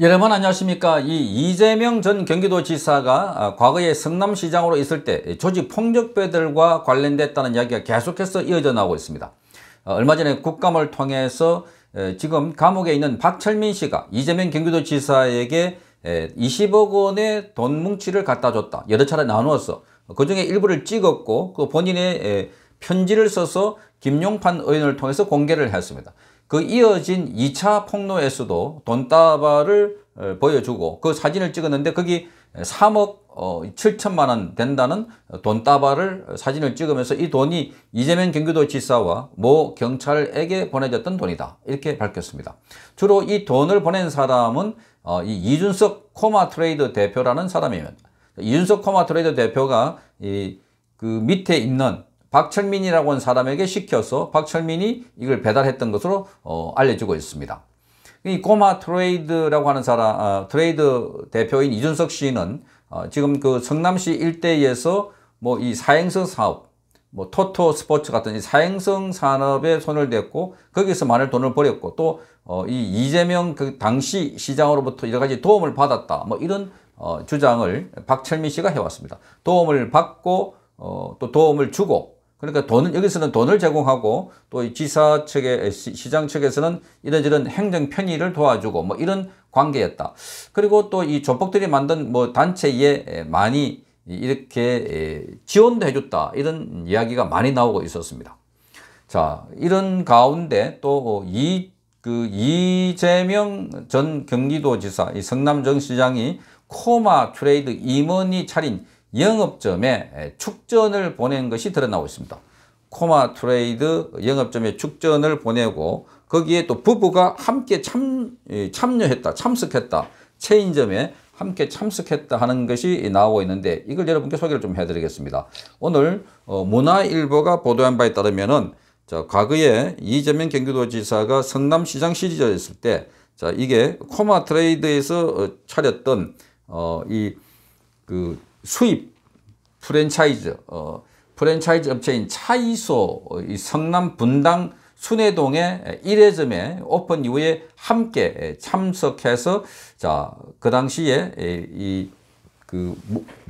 여러분 안녕하십니까 이 이재명 전 경기도지사가 아, 과거에 성남시장으로 있을 때 조직 폭력배들과 관련됐다는 이야기가 계속해서 이어져 나오고 있습니다 어, 얼마 전에 국감을 통해서 지금 감옥에 있는 박철민 씨가 이재명 경기도지사에게 20억 원의 돈 뭉치를 갖다 줬다 여러 차례 나누어서그 중에 일부를 찍었고 그 본인의 편지를 써서 김용판 의원을 통해서 공개를 했습니다 그 이어진 2차 폭로에서도 돈다바를 보여주고 그 사진을 찍었는데 거기 3억 7천만 어, 원 된다는 돈다바를 사진을 찍으면서 이 돈이 이재명 경기도 지사와 모 경찰에게 보내졌던 돈이다 이렇게 밝혔습니다. 주로 이 돈을 보낸 사람은 어, 이 이준석 코마 트레이드 대표라는 사람이면 이준석 코마 트레이드 대표가 이 그 밑에 있는 박철민이라고 하는 사람에게 시켜서 박철민이 이걸 배달했던 것으로 어, 알려지고 있습니다. 이 꼬마 트레이드라고 하는 사람, 어, 트레이드 대표인 이준석 씨는 어, 지금 그 성남시 일대에서 뭐 이 사행성 사업, 뭐 토토 스포츠 같은 이 사행성 산업에 손을 댔고 거기서 많은 돈을 벌였고 또이 어, 이재명 그 당시 시장으로부터 여러 가지 도움을 받았다 뭐 이런 어, 주장을 박철민 씨가 해왔습니다. 도움을 받고 어, 또 도움을 주고 그러니까 돈, 여기서는 돈을 제공하고 또 이 지사 측에 시장 측에서는 이런저런 행정 편의를 도와주고 뭐 이런 관계였다. 그리고 또 이 조폭들이 만든 뭐 단체에 많이 이렇게 지원도 해줬다. 이런 이야기가 많이 나오고 있었습니다. 자, 이런 가운데 또 이, 그 이재명 전 경기도지사, 이 성남정시장이 코마 트레이드 임원이 차린 영업점에 축전을 보낸 것이 드러나고 있습니다. 코마 트레이드 영업점에 축전을 보내고 거기에 또 부부가 함께 참, 예, 참여했다, 참석했다, 체인점에 함께 참석했다 하는 것이 나오고 있는데 이걸 여러분께 소개를 좀 해드리겠습니다. 오늘 어, 문화일보가 보도한 바에 따르면 은 과거에 이재명 경기도지사가 성남시장 시절였을 이때 자, 이게 코마 트레이드에서 어, 차렸던 어, 이그 수입 프랜차이즈 어, 프랜차이즈 업체인 차이소 어, 이 성남 분당 순회동의 1회점에 오픈 이후에 함께 참석해서 자 그 당시에 이 그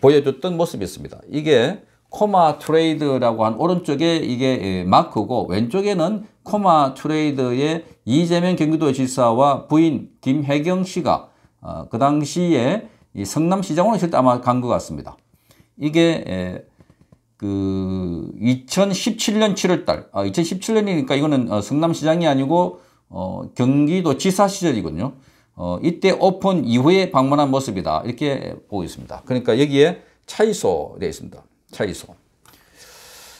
보여줬던 모습이었습니다. 이게 코마 트레이드라고 한 오른쪽에 이게 예, 마크고 왼쪽에는 코마 트레이드의 이재명 경기도지사와 부인 김혜경 씨가 어, 그 당시에 이 성남시장으로 있을 때 아마 간 것 같습니다. 이게 예, 그 2017년 7월달, 아 2017년이니까 그러니까 이거는 어, 성남시장이 아니고 어, 경기도지사 시절이거든요. 어, 이때 오픈 이후에 방문한 모습이다 이렇게 보고 있습니다. 그러니까 여기에 차이소 되어 있습니다. 차이소.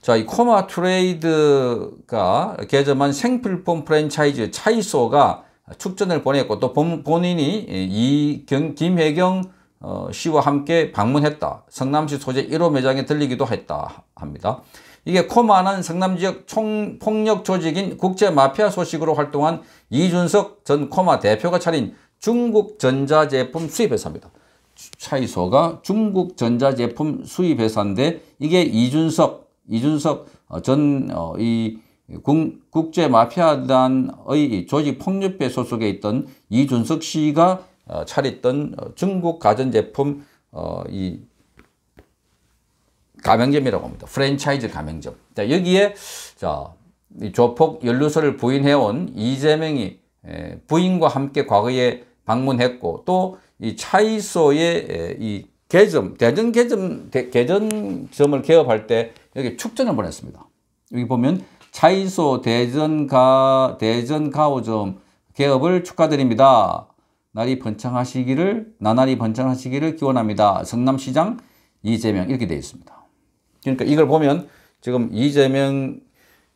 자, 이 코마 트레이드가 개점한 생필품 프랜차이즈 차이소가 축전을 보냈고 또 본인이 이 김혜경 어, 시와 함께 방문했다. 성남시 소재 1호 매장에 들리기도 했다 합니다. 이게 코마는 성남 지역 총폭력 조직인 국제 마피아 소식으로 활동한 이준석 전 코마 대표가 차린 중국 전자제품 수입 회사입니다. 차이소가 중국 전자제품 수입 회사인데 이게 이준석 이준석 전이 어, 어 국제 마피아단의 조직 폭력배 소속에 있던 이준석 씨가 어, 차렸던 어, 중국 가전제품 어, 이 가맹점이라고 합니다. 프랜차이즈 가맹점. 자, 여기에 자, 조폭 연루소를 부인해온 이재명이 부인과 함께 과거에 방문했고 또 이 차이소의 이 개점, 대전 개점, 대, 개전점을 개업할 때 여기 축전을 보냈습니다. 여기 보면 차이소 대전가 대전가오점 개업을 축하드립니다. 날이 번창하시기를 나날이 번창하시기를 기원합니다. 성남시장 이재명 이렇게 되어 있습니다. 그러니까 이걸 보면 지금 이재명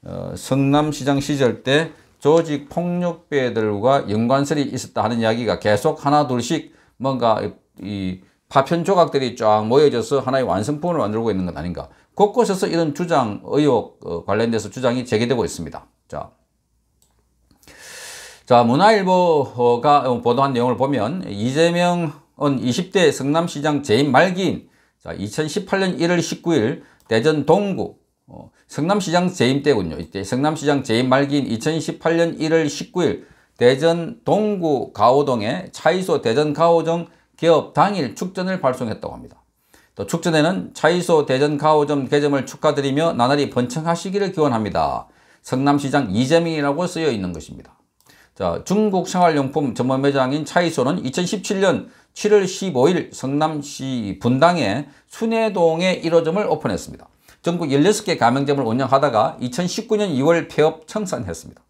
어, 성남시장 시절 때 조직 폭력배들과 연관성이 있었다 하는 이야기가 계속 하나 둘씩 뭔가 이 파편 조각들이 쫙 모여져서 하나의 완성품을 만들고 있는 것 아닌가. 곳곳에서 이런 주장 의혹 어, 관련돼서 주장이 제기되고 있습니다. 자, 자 문화일보가 어, 보도한 내용을 보면 이재명은 20대 성남시장 재임 말기인 자 2018년 1월 19일 대전 동구 어, 성남시장 재임 때군요. 이때 성남시장 재임 말기인 2018년 1월 19일 대전 동구 가오동의 차이소 대전 가오정 개업 당일 축전을 발송했다고 합니다. 또 축전에는 차이소 대전 가오점 개점을 축하드리며 나날이 번창하시기를 기원합니다. 성남시장 이재명이라고 쓰여 있는 것입니다. 자, 중국 생활용품 전문 매장인 차이소는 2017년 7월 15일 성남시 분당의 순회동에 1호점을 오픈했습니다. 전국 16개 가맹점을 운영하다가 2019년 2월 폐업 청산했습니다.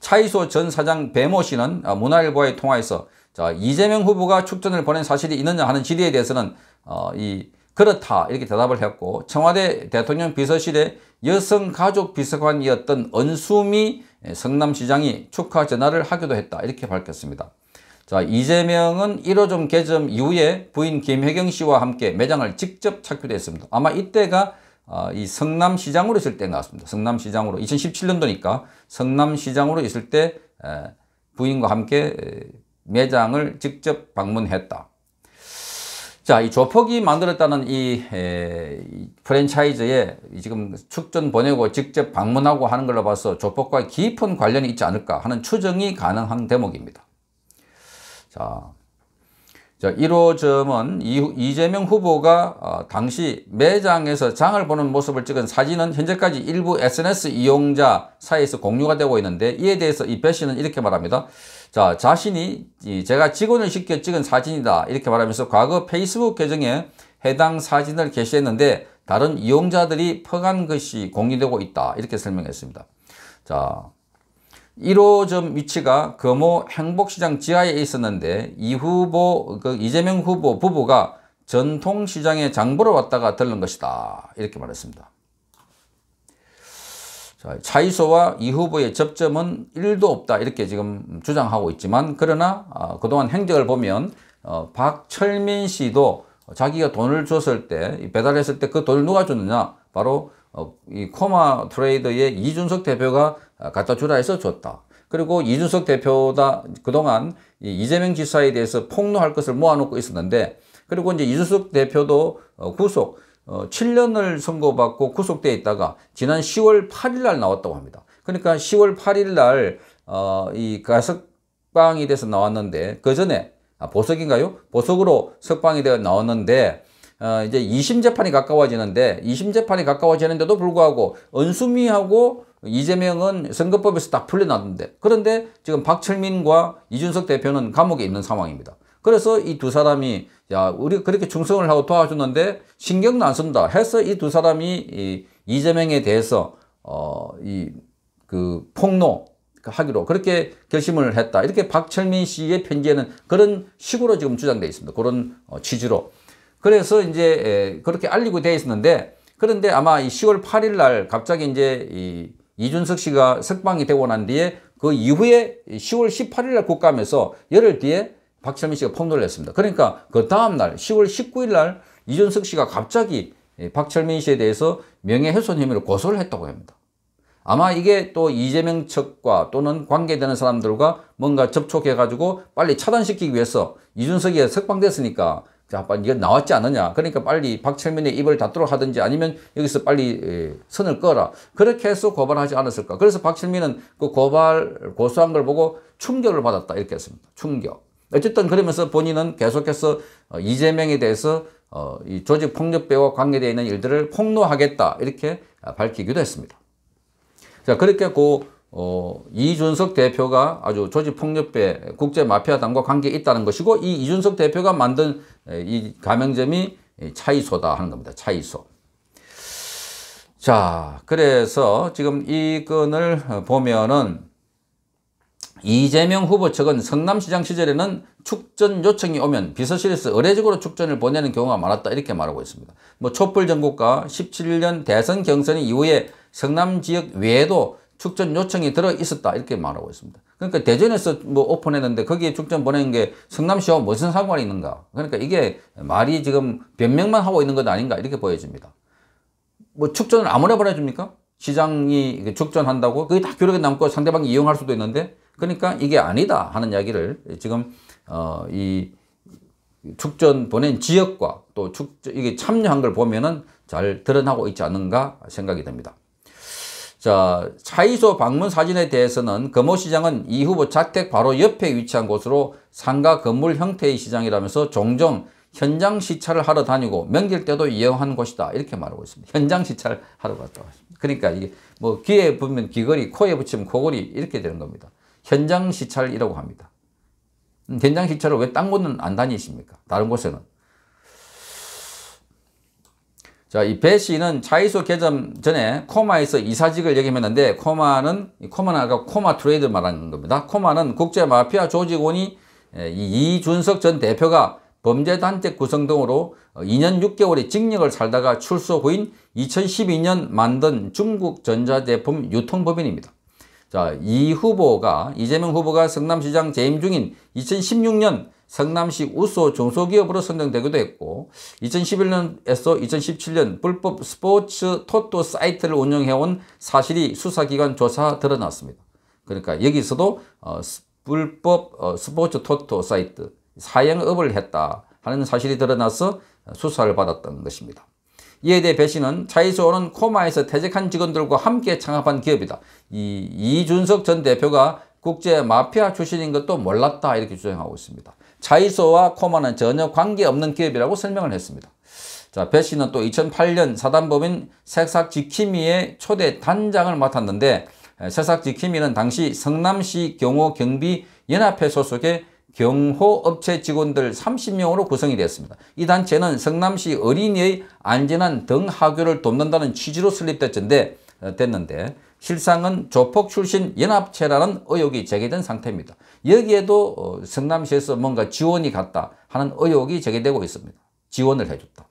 차이소 전 사장 배모 씨는 문화일보와의 통화에서 자, 이재명 후보가 축전을 보낸 사실이 있느냐 하는 질의에 대해서는 어, 이 그렇다 이렇게 대답을 했고 청와대 대통령 비서실의 여성가족비서관이었던 언수미 예, 성남시장이 축하 전화를 하기도 했다 이렇게 밝혔습니다. 자 이재명은 1호점 개점 이후에 부인 김혜경 씨와 함께 매장을 직접 착표했습니다. 아마 이때가 아, 이 성남시장으로 있을 때인 것 같습니다. 성남시장으로 2017년도니까 성남시장으로 있을 때 부인과 함께 매장을 직접 방문했다. 자, 이 조폭이 만들었다는 이, 에, 이 프랜차이즈에 지금 축전 보내고 직접 방문하고 하는 걸로 봐서 조폭과 깊은 관련이 있지 않을까 하는 추정이 가능한 대목입니다. 자, 자 1호 점은 이, 재명 후보가 어, 당시 매장에서 장을 보는 모습을 찍은 사진은 현재까지 일부 SNS 이용자 사이에서 공유가 되고 있는데 이에 대해서 이배 씨는 이렇게 말합니다. 자, 자신이 제가 직원을 시켜 찍은 사진이다. 이렇게 말하면서 과거 페이스북 계정에 해당 사진을 게시했는데 다른 이용자들이 퍼간 것이 공유되고 있다. 이렇게 설명했습니다. 자, 1호점 위치가 금호 행복시장 지하에 있었는데 이 후보, 그 이재명 후보 부부가 전통시장에 장보러 왔다가 들른 것이다. 이렇게 말했습니다. 차이소와 이 후보의 접점은 1도 없다 이렇게 지금 주장하고 있지만 그러나 아, 그동안 행적을 보면 어, 박철민 씨도 자기가 돈을 줬을 때 배달했을 때 그 돈을 누가 주느냐 바로 어, 이 코마 트레이더의 이준석 대표가 갖다 주라 해서 줬다. 그리고 이준석 대표가 그동안 이재명 지사에 대해서 폭로할 것을 모아놓고 있었는데 그리고 이제 이준석 대표도 어, 구속 7년을 어, 선고받고 구속돼 있다가 지난 10월 8일 날 나왔다고 합니다. 그러니까 10월 8일 날, 어, 이 가석방이 돼서 나왔는데, 그 전에, 아, 보석인가요? 보석으로 석방이 되어 나왔는데, 어, 이제 2심 재판이 가까워지는데, 2심 재판이 가까워지는데도 불구하고, 은수미하고 이재명은 선거법에서 다 풀려났는데, 그런데 지금 박철민과 이준석 대표는 감옥에 있는 상황입니다. 그래서 이 두 사람이 야 우리 그렇게 충성을 하고 도와줬는데 신경도 안 쓴다 해서 이 두 사람이 이 이재명에 대해서 어 이 그 폭로 그 하기로 그렇게 결심을 했다 이렇게 박철민 씨의 편지에는 그런 식으로 지금 주장돼 있습니다 그런 어, 취지로 그래서 이제 그렇게 알리고 되어 있었는데 그런데 아마 이 10월 8일 날 갑자기 이제 이 이준석 씨가 석방이 되고 난 뒤에 그 이후에 10월 18일 날 국감에서 열흘 뒤에 박철민 씨가 폭로를 했습니다. 그러니까 그 다음날 10월 19일 날 이준석 씨가 갑자기 박철민 씨에 대해서 명예훼손 혐의로 고소를 했다고 합니다. 아마 이게 또 이재명 측과 또는 관계되는 사람들과 뭔가 접촉해가지고 빨리 차단시키기 위해서 이준석이 석방됐으니까 자, 빨리 이거 나왔지 않느냐. 그러니까 빨리 박철민의 입을 닫도록 하든지 아니면 여기서 빨리 선을 꺼라. 그렇게 해서 고발하지 않았을까. 그래서 박철민은 그 고발, 고소한 걸 보고 충격을 받았다. 이렇게 했습니다. 충격. 어쨌든 그러면서 본인은 계속해서 어, 이재명에 대해서 어, 이 조직 폭력배와 관계되어 있는 일들을 폭로하겠다 이렇게 아, 밝히기도 했습니다. 자 그렇게 고 어, 이준석 대표가 아주 조직폭력배 국제마피아당과 관계 있다는 것이고 이 이준석 대표가 만든 이 가맹점이 차이소다 하는 겁니다. 차이소. 자, 그래서 지금 이 건을 보면은 이재명 후보 측은 성남시장 시절에는 축전 요청이 오면 비서실에서 의례적으로 축전을 보내는 경우가 많았다 이렇게 말하고 있습니다. 뭐 촛불정국과 17년 대선 경선 이후에 성남 지역 외에도 축전 요청이 들어 있었다 이렇게 말하고 있습니다. 그러니까 대전에서 뭐 오픈했는데 거기에 축전 보내는 게 성남시와 무슨 상관이 있는가 그러니까 이게 말이 지금 변명만 하고 있는 것 아닌가 이렇게 보여집니다. 뭐 축전을 아무나 보내줍니까? 시장이 축전한다고 그게 다교록에 남고 상대방이 이용할 수도 있는데 그러니까 이게 아니다 하는 이야기를 지금 어, 이 축전 보낸 지역과 또 축전 이게 참여한 걸 보면은 잘 드러나고 있지 않은가 생각이 됩니다 자, 차이소 방문 사진에 대해서는 금호시장은 이 후보 자택 바로 옆에 위치한 곳으로 상가 건물 형태의 시장이라면서 종종 현장 시찰을 하러 다니고 명절 때도 이용한 곳이다 이렇게 말하고 있습니다. 현장 시찰 하러 갔다 고하십니다 그러니까 이게 뭐 귀에 붙면 귀걸이, 코에 붙이면 코걸이 이렇게 되는 겁니다. 현장 시찰이라고 합니다. 음, 현장 시찰을 왜 딴 곳은 안 다니십니까? 다른 곳에는. 자, 이 배 씨는 차이소 개점 전에 코마에서 이사직을 역임했는데 코마는 코마는 아까 코마 트레이드 말하는 겁니다. 코마는 국제 마피아 조직원이 예, 이준석 전 대표가 범죄단체 구성 등으로 2년 어, 6개월의 징역을 살다가 출소 후인 2012년 만든 중국 전자제품 유통법인입니다. 자, 이 후보가 이재명 후보가 성남시장 재임 중인 2016년 성남시 우소 중소기업으로 선정되기도 했고 2011년에서 2017년 불법 스포츠 토토 사이트를 운영해온 사실이 수사기관 조사 드러났습니다. 그러니까 여기서도 어, 불법 어, 스포츠 토토 사이트 사행업을 했다 하는 사실이 드러나서 수사를 받았던 것입니다. 이에 대해 배 씨는 차이소호는 코마에서 퇴직한 직원들과 함께 창업한 기업이다. 이 이준석 전 대표가 국제 마피아 출신인 것도 몰랐다 이렇게 주장하고 있습니다. 차이소와 코마는 전혀 관계없는 기업이라고 설명을 했습니다. 자, 배 씨는 또 2008년 사단법인 색삭지킴이의 초대 단장을 맡았는데 색삭지킴이는 당시 성남시 경호경비연합회 소속의 경호업체 직원들 30명으로 구성이 되었습니다이 단체는 성남시 어린이의 안전한 등 하교를 돕는다는 취지로 설립됐는데 어, 됐는데 실상은 조폭 출신 연합체라는 의혹이 제기된 상태입니다. 여기에도 어, 성남시에서 뭔가 지원이 갔다 하는 의혹이 제기되고 있습니다. 지원을 해줬다.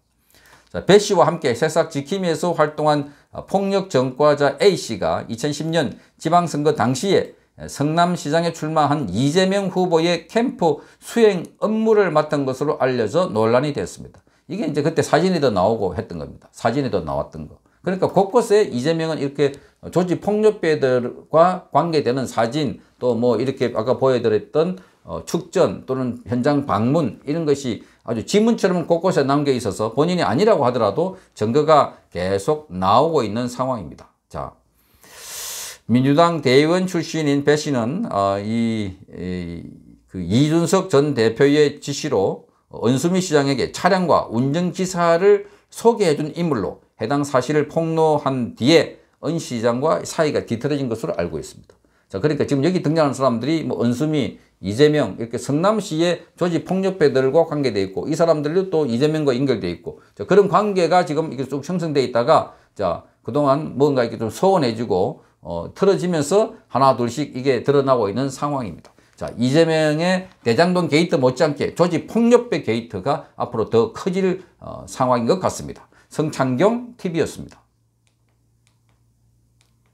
자, 배 씨와 함께 새싹 지킴이에서 활동한 어, 폭력 전과자 A 씨가 2010년 지방선거 당시에 성남시장에 출마한 이재명 후보의 캠프 수행 업무를 맡은 것으로 알려져 논란이 됐습니다. 이게 이제 그때 사진이 더 나오고 했던 겁니다. 사진이 더 나왔던 거. 그러니까 곳곳에 이재명은 이렇게 조직 폭력배들과 관계되는 사진 또 뭐 이렇게 아까 보여드렸던 어, 축전 또는 현장 방문 이런 것이 아주 지문처럼 곳곳에 남겨 있어서 본인이 아니라고 하더라도 증거가 계속 나오고 있는 상황입니다. 자, 민주당 대의원 출신인 배 씨는 어, 이, 이, 그 이준석 전 대표의 지시로 은수미 시장에게 차량과 운전기사를 소개해준 인물로 해당 사실을 폭로한 뒤에 은 시장과 사이가 뒤틀어진 것으로 알고 있습니다. 자, 그러니까 지금 여기 등장하는 사람들이 뭐 은수미, 이재명 이렇게 성남시의 조직 폭력배들과 관계돼 있고 이 사람들도 또 이재명과 연결돼 있고 자, 그런 관계가 지금 이게 쭉 형성돼 있다가 자 그동안 뭔가 이렇게 좀 소원해주고 어, 틀어지면서 하나 둘씩 이게 드러나고 있는 상황입니다. 자 이재명의 대장동 게이트 못지않게 조직 폭력배 게이트가 앞으로 더 커질 어, 상황인 것 같습니다. 성창경 TV였습니다.